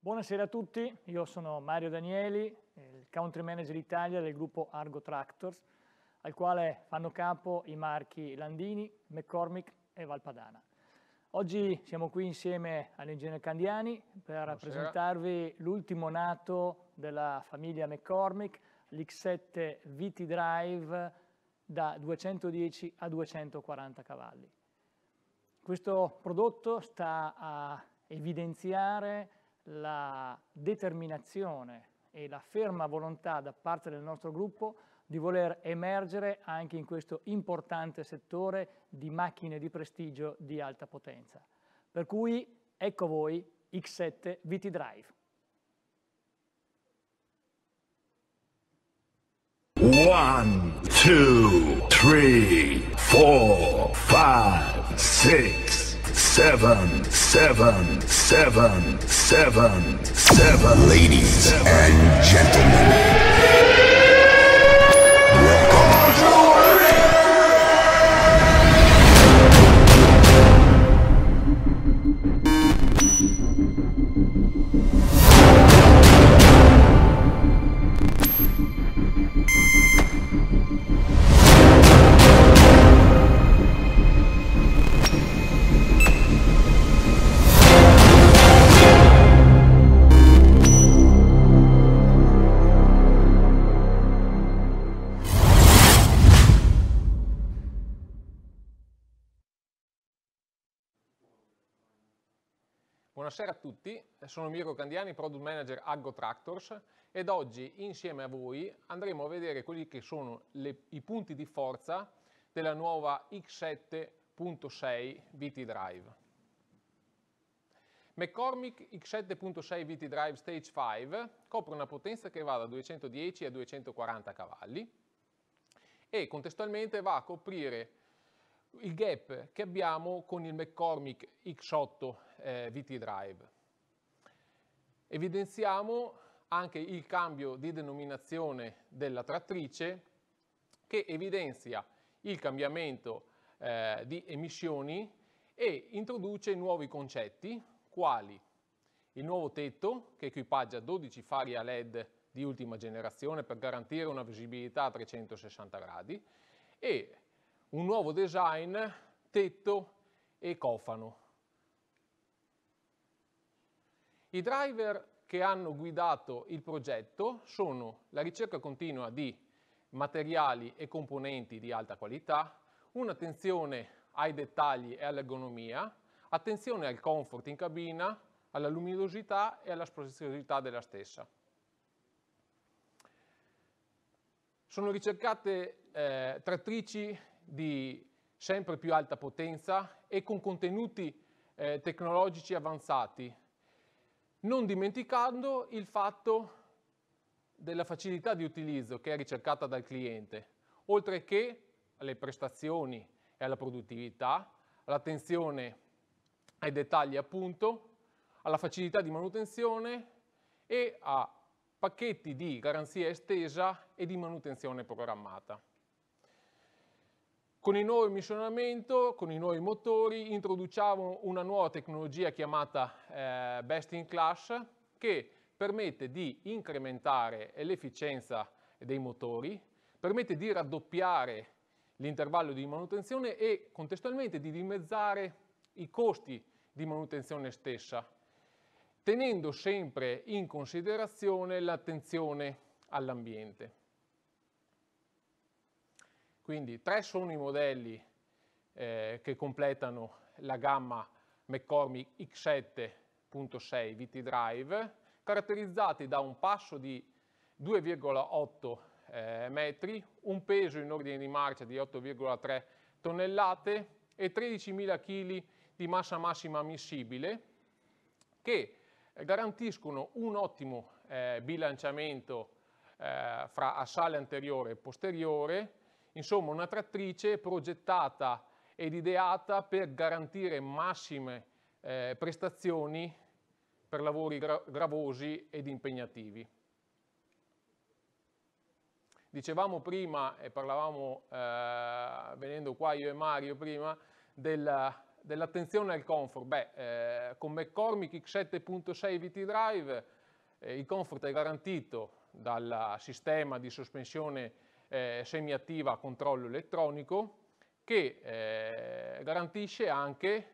Buonasera a tutti, io sono Mario Danieli, il Country Manager Italia del gruppo Argo Tractors, al quale fanno capo i marchi Landini, McCormick e Valpadana. Oggi siamo qui insieme all'ingegnere Candiani per Buonasera. presentarvi l'ultimo nato della famiglia McCormick, l'X7 VT Drive da 210 a 240 cavalli. Questo prodotto sta a evidenziare la determinazione e la ferma volontà da parte del nostro gruppo di voler emergere anche in questo importante settore di macchine di prestigio di alta potenza. Per cui ecco voi X7 VT Drive. One, two, three, four, five, six. seven, seven, seven, seven, seven. Ladies seven. and gentlemen, welcome. Buonasera a tutti, sono Mirko Candiani, Product Manager Aggo Tractors ed oggi insieme a voi andremo a vedere quelli che sono le, i punti di forza della nuova X7.6 VT Drive. McCormick X7.6 VT Drive Stage 5 copre una potenza che va da 210 a 240 cavalli e contestualmente va a coprire il gap che abbiamo con il McCormick X8 eh, VT Drive. Evidenziamo anche il cambio di denominazione della trattrice che evidenzia il cambiamento eh, di emissioni e introduce nuovi concetti quali il nuovo tetto che equipaggia 12 fari a LED di ultima generazione per garantire una visibilità a 360 gradi e un nuovo design tetto e cofano. I driver che hanno guidato il progetto sono la ricerca continua di materiali e componenti di alta qualità, un'attenzione ai dettagli e all'ergonomia, attenzione al comfort in cabina, alla luminosità e alla spaziosità della stessa. Sono ricercate eh, trattrici di sempre più alta potenza e con contenuti eh, tecnologici avanzati, non dimenticando il fatto della facilità di utilizzo che è ricercata dal cliente, oltre che alle prestazioni e alla produttività, all'attenzione ai dettagli appunto, alla facilità di manutenzione e a pacchetti di garanzia estesa e di manutenzione programmata. Con il nuovo missionamento, con i nuovi motori, introduciamo una nuova tecnologia chiamata eh, Best in Class che permette di incrementare l'efficienza dei motori, permette di raddoppiare l'intervallo di manutenzione e contestualmente di dimezzare i costi di manutenzione stessa, tenendo sempre in considerazione l'attenzione all'ambiente. Quindi tre sono i modelli eh, che completano la gamma McCormick X7.6 VT Drive, caratterizzati da un passo di 2,8 eh, metri, un peso in ordine di marcia di 8,3 tonnellate e 13.000 kg di massa massima ammissibile che garantiscono un ottimo eh, bilanciamento eh, fra assale anteriore e posteriore Insomma, una trattrice progettata ed ideata per garantire massime eh, prestazioni per lavori gra gravosi ed impegnativi. Dicevamo prima, e parlavamo eh, venendo qua io e Mario prima, dell'attenzione dell al comfort. Beh, eh, con McCormick X7.6 VT Drive eh, il comfort è garantito dal sistema di sospensione eh, semiattiva a controllo elettronico che eh, garantisce anche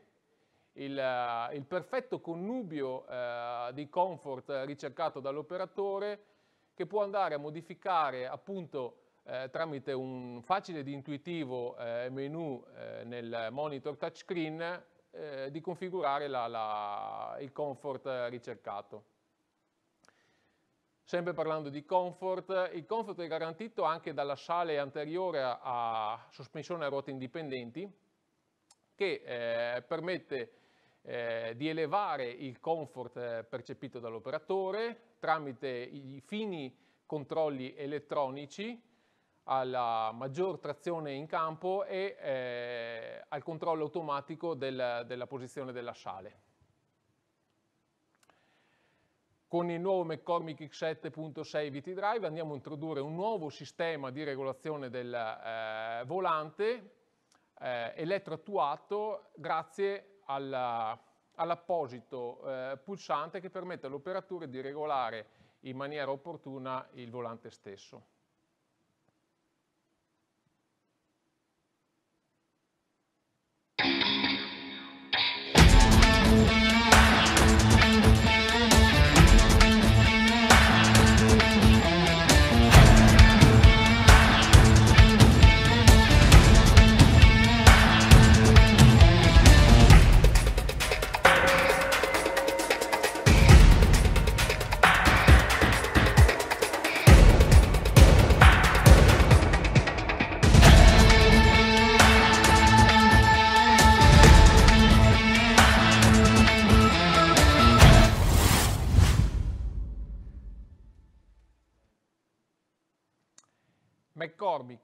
il, eh, il perfetto connubio eh, di comfort ricercato dall'operatore che può andare a modificare appunto eh, tramite un facile ed intuitivo eh, menu eh, nel monitor touchscreen eh, di configurare la, la, il comfort ricercato. Sempre parlando di comfort, il comfort è garantito anche dalla sale anteriore a sospensione a ruote indipendenti che eh, permette eh, di elevare il comfort eh, percepito dall'operatore tramite i fini controlli elettronici alla maggior trazione in campo e eh, al controllo automatico del, della posizione della sale. Con il nuovo McCormick X7.6 VT Drive andiamo a introdurre un nuovo sistema di regolazione del eh, volante eh, elettroattuato grazie alla, all'apposito eh, pulsante che permette all'operatore di regolare in maniera opportuna il volante stesso.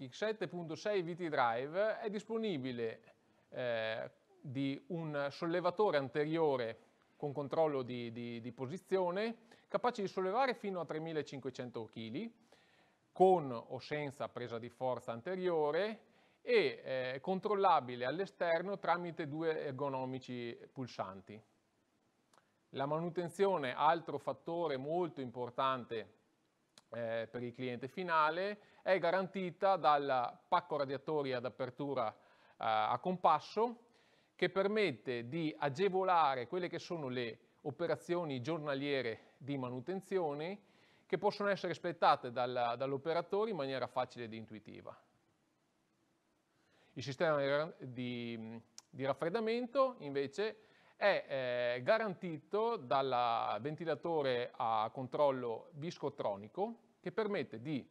Rockix 7.6 VT Drive è disponibile eh, di un sollevatore anteriore con controllo di, di, di posizione, capace di sollevare fino a 3500 kg, con o senza presa di forza anteriore e eh, controllabile all'esterno tramite due ergonomici pulsanti. La manutenzione, altro fattore molto importante eh, per il cliente finale è garantita dal pacco radiatori ad apertura eh, a compasso che permette di agevolare quelle che sono le operazioni giornaliere di manutenzione che possono essere spettate dal, dall'operatore in maniera facile ed intuitiva. Il sistema di, di raffreddamento invece è eh, garantito dal ventilatore a controllo viscotronico che permette di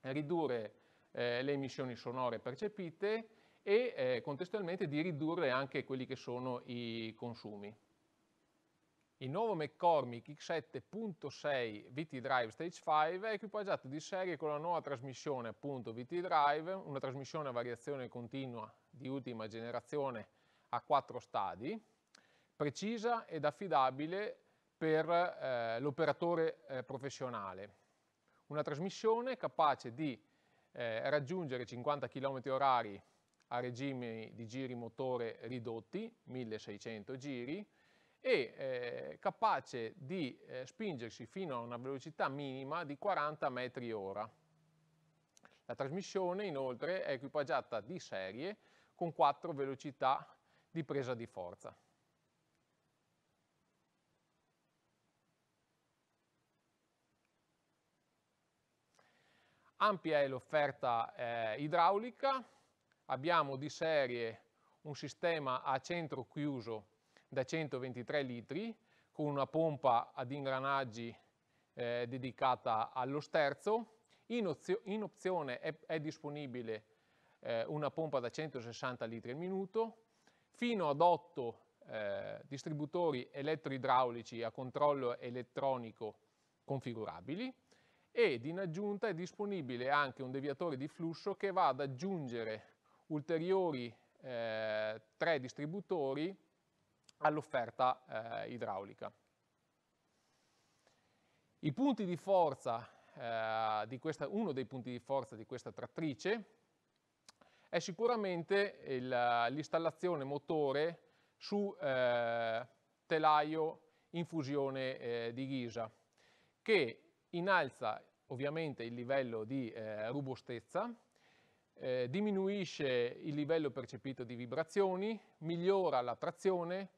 ridurre eh, le emissioni sonore percepite e eh, contestualmente di ridurre anche quelli che sono i consumi. Il nuovo McCormick X7.6 VT Drive Stage 5 è equipaggiato di serie con la nuova trasmissione appunto VT Drive, una trasmissione a variazione continua di ultima generazione a quattro stadi, precisa ed affidabile per eh, l'operatore eh, professionale. Una trasmissione capace di eh, raggiungere 50 km h a regimi di giri motore ridotti, 1600 giri, e eh, capace di eh, spingersi fino a una velocità minima di 40 metri ora. La trasmissione inoltre è equipaggiata di serie con quattro velocità di presa di forza. Ampia è l'offerta eh, idraulica, abbiamo di serie un sistema a centro chiuso da 123 litri con una pompa ad ingranaggi eh, dedicata allo sterzo. In, ozio, in opzione è, è disponibile eh, una pompa da 160 litri al minuto, fino ad 8 eh, distributori elettroidraulici a controllo elettronico configurabili ed in aggiunta è disponibile anche un deviatore di flusso che va ad aggiungere ulteriori eh, tre distributori all'offerta eh, idraulica. Forza, eh, questa, uno dei punti di forza di questa trattrice è sicuramente l'installazione motore su eh, telaio in fusione eh, di ghisa, che innalza ovviamente il livello di eh, robustezza, eh, diminuisce il livello percepito di vibrazioni, migliora la trazione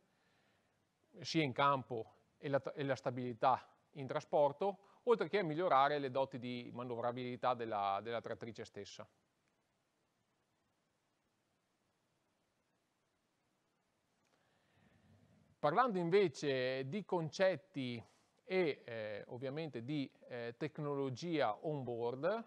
sia in campo e la, e la stabilità in trasporto, oltre che a migliorare le doti di manovrabilità della, della trattrice stessa. Parlando invece di concetti e eh, ovviamente di eh, tecnologia on board,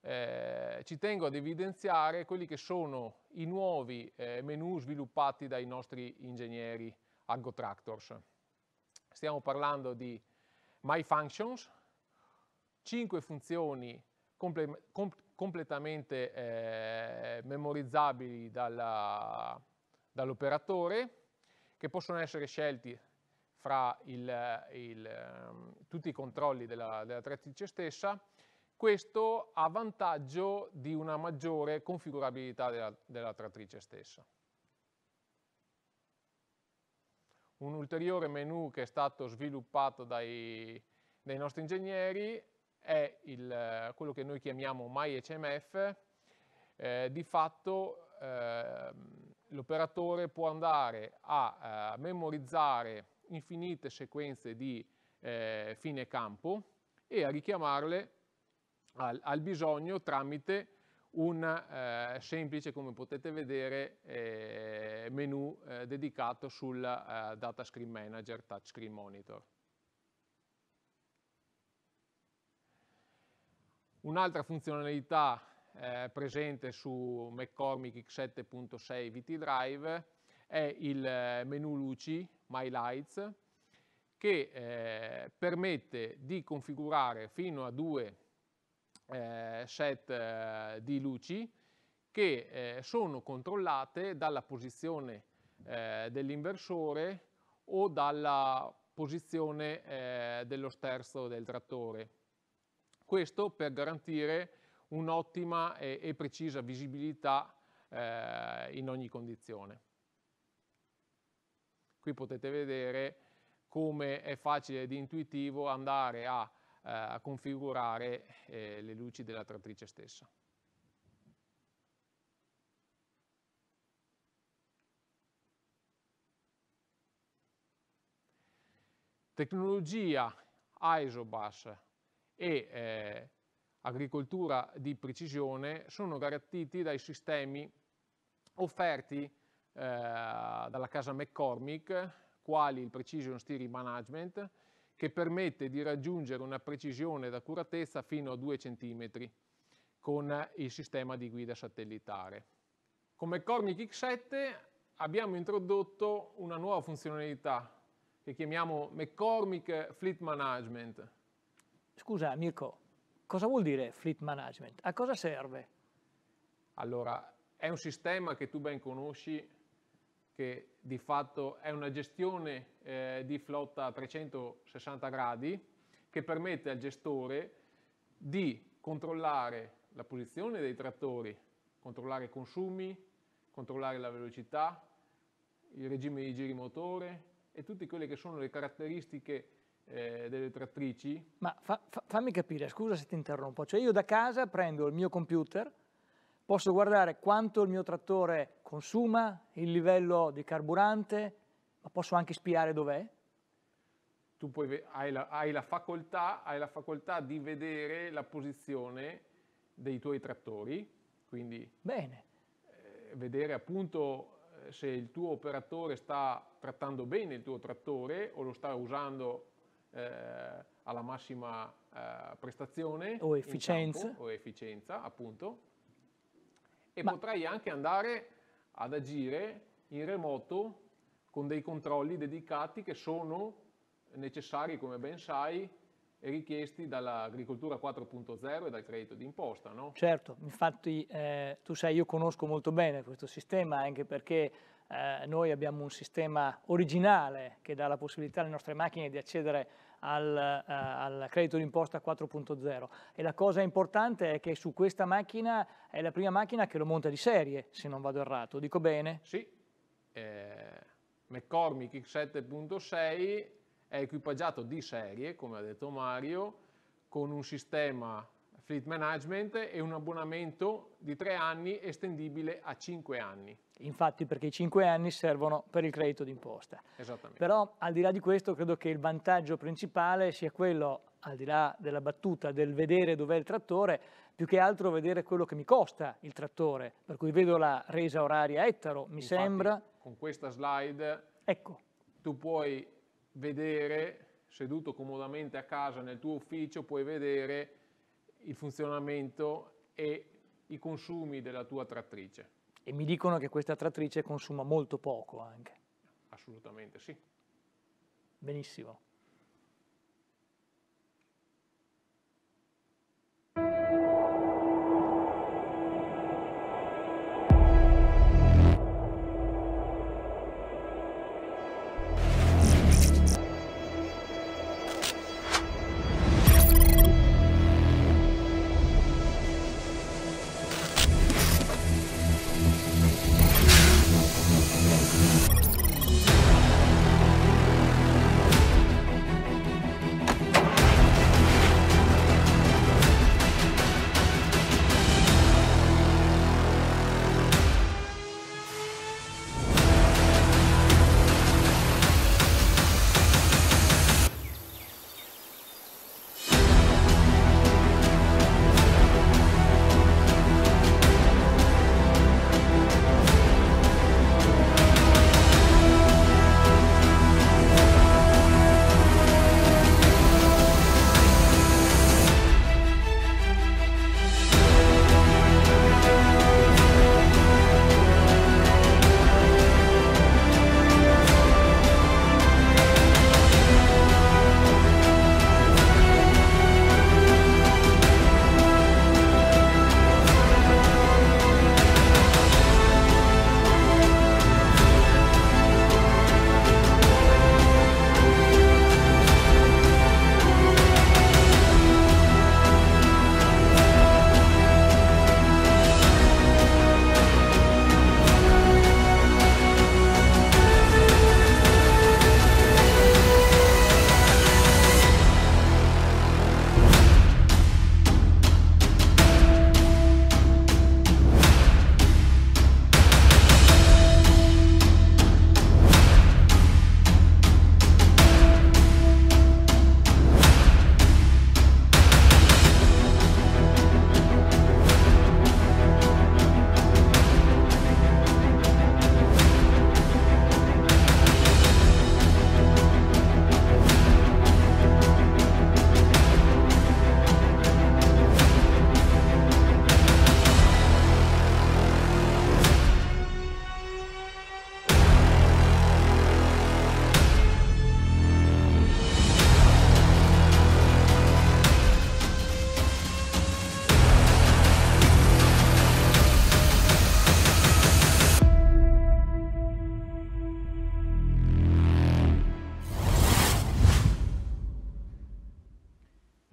eh, ci tengo ad evidenziare quelli che sono i nuovi eh, menu sviluppati dai nostri ingegneri Argo Tractors. Stiamo parlando di My Functions, 5 funzioni comple com completamente eh, memorizzabili dall'operatore, che possono essere scelti fra il, il, ehm, tutti i controlli della, dell'attrice stessa, questo a vantaggio di una maggiore configurabilità della, della trattrice stessa. Un ulteriore menu che è stato sviluppato dai, dai nostri ingegneri è il, quello che noi chiamiamo MyHMF, eh, di fatto eh, l'operatore può andare a, a eh, memorizzare infinite sequenze di eh, fine campo e a richiamarle al, al bisogno tramite un eh, semplice, come potete vedere, eh, menu eh, dedicato sul eh, Data Screen Manager Touchscreen Monitor. Un'altra funzionalità eh, presente su McCormick X7.6 VT Drive è il eh, menu luci My Lights, che eh, permette di configurare fino a due eh, set eh, di luci che eh, sono controllate dalla posizione eh, dell'inversore o dalla posizione eh, dello sterzo del trattore. Questo per garantire un'ottima e, e, precisa visibilità in ogni condizione. Qui potete vedere come è facile ed intuitivo andare a, eh, a configurare eh, le luci della trattrice stessa. Tecnologia ISOBAS e eh, agricoltura di precisione sono garantiti dai sistemi offerti eh, dalla casa McCormick, quali il Precision Steering Management, che permette di raggiungere una precisione ed accuratezza fino a 2 cm con il sistema di guida satellitare. Con McCormick X7 abbiamo introdotto una nuova funzionalità che chiamiamo McCormick Fleet Management. Scusa Mirko, cosa vuol dire Fleet Management? A cosa serve? Allora, è un sistema che tu ben conosci che di fatto è una gestione eh, di flotta a 360 gradi che permette al gestore di controllare la posizione dei trattori, controllare i consumi, controllare la velocità, il regime di giri motore e tutte quelle che sono le caratteristiche eh, delle trattrici. Ma fa, fa, fammi capire, scusa se ti interrompo, cioè io da casa prendo il mio computer, posso guardare quanto il mio trattore consuma, il livello di carburante, ma posso anche spiare dov'è. Tu puoi, hai, la, hai, la facoltà, hai la facoltà di vedere la posizione dei tuoi trattori, quindi Bene. Eh, vedere appunto eh, se il tuo operatore sta trattando bene il tuo trattore o lo sta usando eh, alla massima eh, prestazione o efficienza. Campo, o efficienza, appunto e Ma... potrei anche andare ad agire in remoto con dei controlli dedicati che sono necessari, come ben sai, e richiesti dall'agricoltura 4.0 e dal credito d'imposta. No? Certo, infatti eh, tu sai io conosco molto bene questo sistema anche perché eh, noi abbiamo un sistema originale che dà la possibilità alle nostre macchine di accedere al, eh, al credito d'imposta 4.0 e la cosa importante è che su questa macchina è la prima macchina che lo monta di serie, se non vado errato, dico bene? Sì, eh, McCormick X7.6 è equipaggiato di serie, come ha detto Mario, con un sistema Fleet Management e un abbonamento di tre anni estendibile a cinque anni. Infatti perché i cinque anni servono per il credito d'imposta. Esattamente. Però al di là di questo credo che il vantaggio principale sia quello, al di là della battuta, del vedere dov'è il trattore, più che altro vedere quello che mi costa il trattore, per cui vedo la resa oraria ettaro, mi Infatti, sembra. Con questa slide ecco. tu puoi vedere seduto comodamente a casa nel tuo ufficio, puoi vedere il funzionamento e i consumi della tua trattrice. E mi dicono che questa trattrice consuma molto poco anche. Assolutamente sì. Benissimo.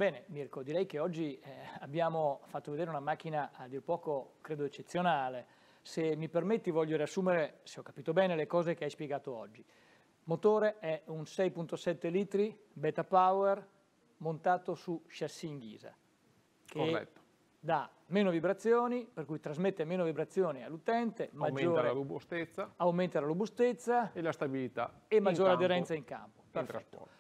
Bene Mirko, direi che oggi eh, abbiamo fatto vedere una macchina a dir poco, credo, eccezionale. Se mi permetti voglio riassumere, se ho capito bene, le cose che hai spiegato oggi. Motore è un 6.7 litri Beta Power montato su chassis in ghisa. Corretto. dà meno vibrazioni, per cui trasmette meno vibrazioni all'utente, aumenta la robustezza, aumenta la robustezza e la stabilità e maggiore campo, aderenza in campo. Perfetto. In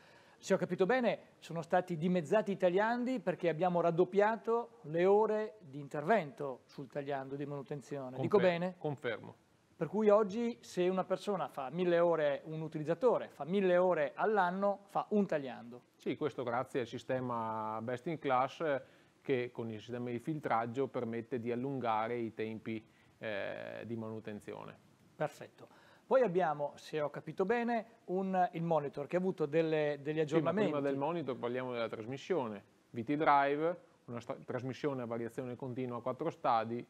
se ho capito bene, sono stati dimezzati i tagliandi perché abbiamo raddoppiato le ore di intervento sul tagliando di manutenzione. Confermo, Dico bene? Confermo. Per cui oggi se una persona fa mille ore, un utilizzatore fa mille ore all'anno, fa un tagliando. Sì, questo grazie al sistema best in class eh, che con il sistema di filtraggio permette di allungare i tempi eh, di manutenzione. Perfetto. Poi abbiamo, se ho capito bene, un, il monitor che ha avuto delle, degli aggiornamenti. Sì, prima del monitor parliamo della trasmissione. VT Drive, una trasmissione a variazione continua a quattro stadi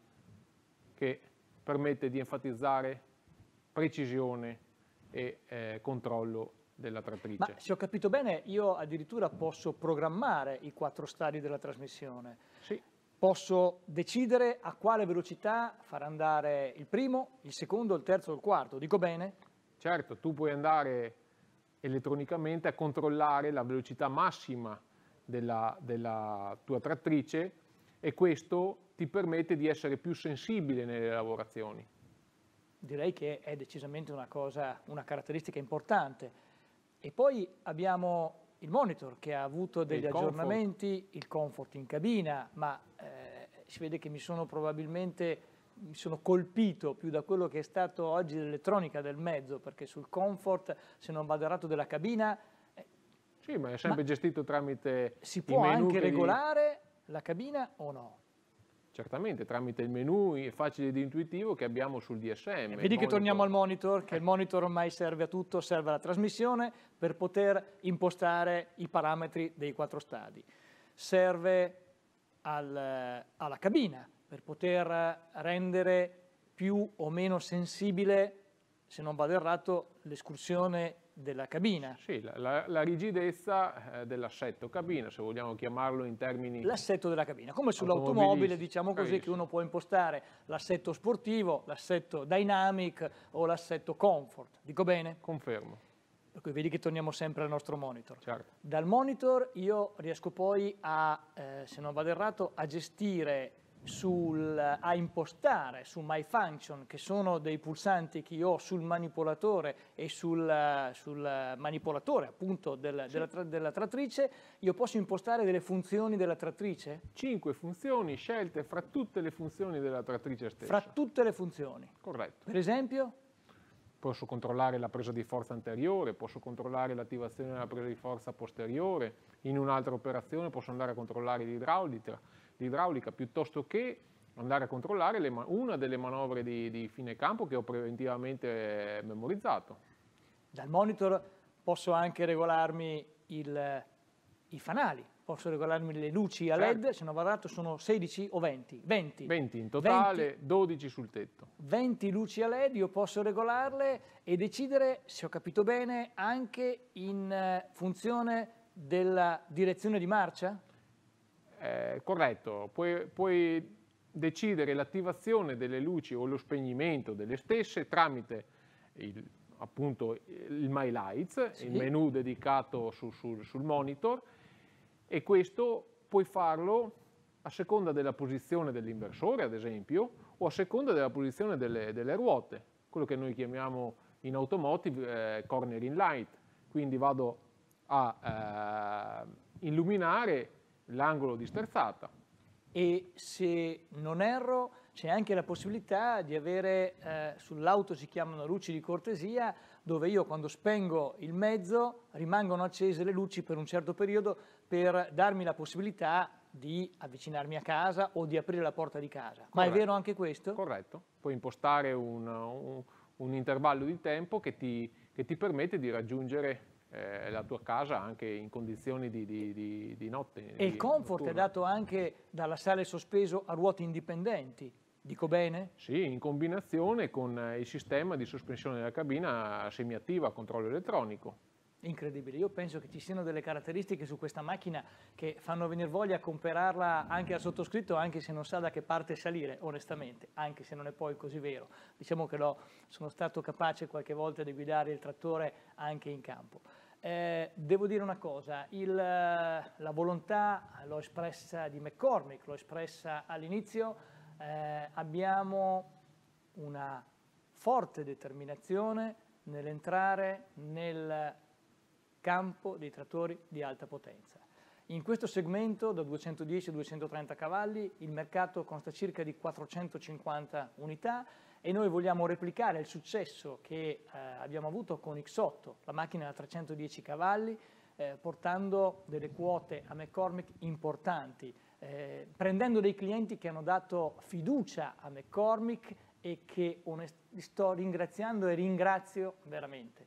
che permette di enfatizzare precisione e eh, controllo della trattrice. Ma se ho capito bene, io addirittura posso programmare i quattro stadi della trasmissione. Sì posso decidere a quale velocità far andare il primo, il secondo, il terzo o il quarto, dico bene? Certo, tu puoi andare elettronicamente a controllare la velocità massima della, della tua trattrice e questo ti permette di essere più sensibile nelle lavorazioni. Direi che è decisamente una cosa, una caratteristica importante. E poi abbiamo il monitor che ha avuto degli il aggiornamenti, comfort. il comfort in cabina, ma eh, si vede che mi sono probabilmente mi sono colpito più da quello che è stato oggi l'elettronica del mezzo, perché sul comfort, se non vado errato, della cabina... Eh, sì, ma è sempre ma gestito tramite... Si può anche regolare di... la cabina o no? Certamente, tramite il menu facile ed intuitivo che abbiamo sul DSM. E vedi che torniamo al monitor, che il monitor ormai serve a tutto, serve alla trasmissione per poter impostare i parametri dei quattro stadi. Serve al, alla cabina per poter rendere più o meno sensibile, se non vado errato, l'escursione della cabina. Sì, la, la, la rigidezza eh, dell'assetto cabina, se vogliamo chiamarlo in termini... L'assetto della cabina, come sull'automobile diciamo così che uno può impostare l'assetto sportivo, l'assetto dynamic o l'assetto comfort, dico bene? Confermo. Per vedi che torniamo sempre al nostro monitor. Certo. Dal monitor io riesco poi a, eh, se non vado errato, a gestire sul, a impostare su My Function, che sono dei pulsanti che io ho sul manipolatore e sul, sul manipolatore appunto del, sì. della, della, trattrice, io posso impostare delle funzioni della trattrice? Cinque funzioni scelte fra tutte le funzioni della trattrice stessa. Fra tutte le funzioni? Corretto. Per esempio? Posso controllare la presa di forza anteriore, posso controllare l'attivazione della presa di forza posteriore, in un'altra operazione posso andare a controllare l'idraulica, di piuttosto che andare a controllare le, una delle manovre di, di fine campo che ho preventivamente eh, memorizzato. Dal monitor posso anche regolarmi il, i fanali, posso regolarmi le luci a certo. LED, certo. se non vado errato sono 16 o 20. 20, 20 in totale, 20, 12 sul tetto. 20 luci a LED, io posso regolarle e decidere, se ho capito bene, anche in eh, funzione della direzione di marcia? Eh, corretto, puoi, puoi decidere l'attivazione delle luci o lo spegnimento delle stesse tramite il, appunto il My Lights, sì. il menu dedicato su, su, sul monitor e questo puoi farlo a seconda della posizione dell'inversore ad esempio o a seconda della posizione delle, delle ruote, quello che noi chiamiamo in automotive eh, cornering light, quindi vado a eh, illuminare l'angolo di sterzata. E se non erro c'è anche la possibilità di avere, eh, sull'auto si chiamano luci di cortesia, dove io quando spengo il mezzo rimangono accese le luci per un certo periodo per darmi la possibilità di avvicinarmi a casa o di aprire la porta di casa. Corretto. Ma è vero anche questo? Corretto, puoi impostare un, un, un intervallo di tempo che ti, che ti permette di raggiungere eh, la tua casa anche in condizioni di, di, di, di notte. E il comfort notturna. è dato anche dalla sale sospeso a ruote indipendenti. Dico bene? Sì, in combinazione con eh, il sistema di sospensione della cabina semiattiva a controllo elettronico. Incredibile, io penso che ci siano delle caratteristiche su questa macchina che fanno venire voglia a comprarla anche al sottoscritto, anche se non sa da che parte salire, onestamente, anche se non è poi così vero. Diciamo che sono stato capace qualche volta di guidare il trattore anche in campo. Eh, devo dire una cosa, il, la volontà l'ho espressa di McCormick, l'ho espressa all'inizio, eh, abbiamo una forte determinazione nell'entrare nel campo dei trattori di alta potenza. In questo segmento, da 210 230 cavalli, il mercato consta circa di 450 unità e noi vogliamo replicare il successo che eh, abbiamo avuto con X8, la macchina da 310 cavalli, eh, portando delle quote a McCormick importanti, eh, prendendo dei clienti che hanno dato fiducia a McCormick e che sto ringraziando e ringrazio veramente.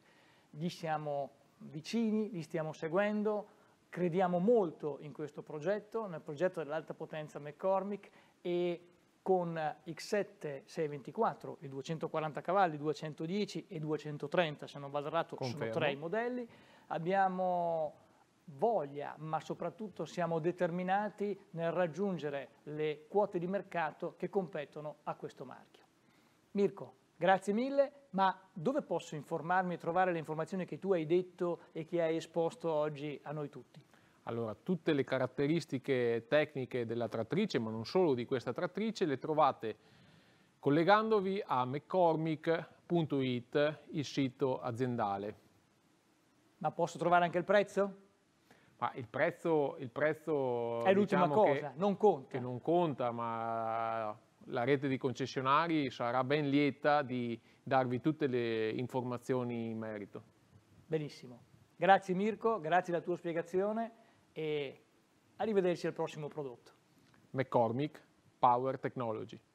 Gli siamo vicini, li stiamo seguendo, crediamo molto in questo progetto, nel progetto dell'alta potenza McCormick e con X7 624 i 240 cavalli, 210 e 230 se non vado errato sono tre i modelli, abbiamo voglia, ma soprattutto siamo determinati nel raggiungere le quote di mercato che competono a questo marchio. Mirko, Grazie mille, ma dove posso informarmi e trovare le informazioni che tu hai detto e che hai esposto oggi a noi tutti? Allora, tutte le caratteristiche tecniche della trattrice, ma non solo di questa trattrice, le trovate collegandovi a mccormick.it, il sito aziendale. Ma posso trovare anche il prezzo? Ma il prezzo, il prezzo è l'ultima diciamo cosa, che, non conta. Che non conta, ma la rete di concessionari sarà ben lieta di darvi tutte le informazioni in merito. Benissimo. Grazie Mirko, grazie della tua spiegazione e arrivederci al prossimo prodotto. McCormick Power Technology.